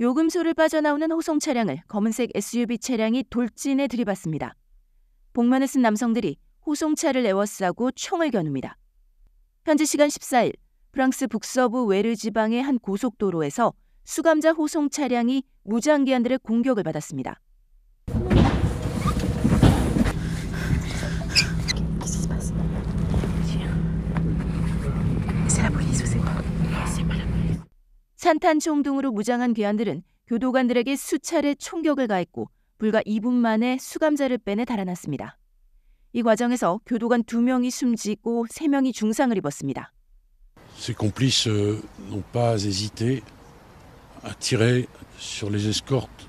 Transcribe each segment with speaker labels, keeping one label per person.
Speaker 1: 요금소를 빠져나오는 호송 차량을 검은색 SUV 차량이 돌진해 들이받습니다. 복면에쓴 남성들이 호송차를 에워싸고 총을 겨눕니다. 현지 시간 14일 프랑스 북서부 외르 지방의 한 고속도로에서 수감자 호송 차량이 무장기한들의 공격을 받았습니다. 산탄 총등으로 무장한 괴한들은 교도관들에게 수차례 총격을 가했고 불과 2분 만에 수감자를 빼내 달아났습니다. 이 과정에서 교도관 2명이 숨지고 3명이 중상을 입었습니다.
Speaker 2: Ces complices n'ont pas hésité à tirer sur les escortes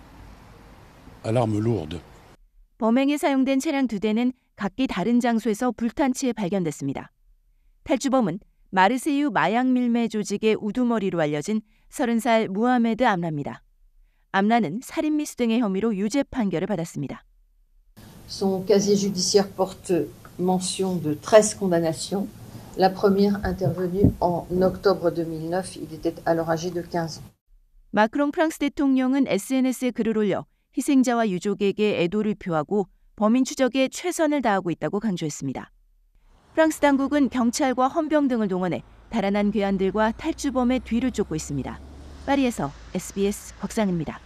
Speaker 2: à l'arme lourde.
Speaker 1: 범행에 사용된 차량 두 대는 각기 다른 장소에서 불탄 채 발견됐습니다. 탈주범은 마르세유 마약 밀매 조직의 우두머리로 알려진 30살 무하메드 암라입니다. 암라는 살인 미수 등의 혐의로 유죄 판결을
Speaker 3: 받았습니다. Son casier judiciaire porte mention de 13 condamnations. La première intervenue en octobre 2009, il était alors âgé de 15 ans.
Speaker 1: 마크롱 프랑스 대통령은 SNS에 글을 올려 희생자와 유족에게 애도를 표하고 범인 추적에 최선을 다하고 있다고 강조했습니다. 프랑스 당국은 경찰과 헌병 등을 동원해 달아난 괴한들과 탈주범의 뒤를 쫓고 있습니다. 파리에서 SBS 곽상입니다.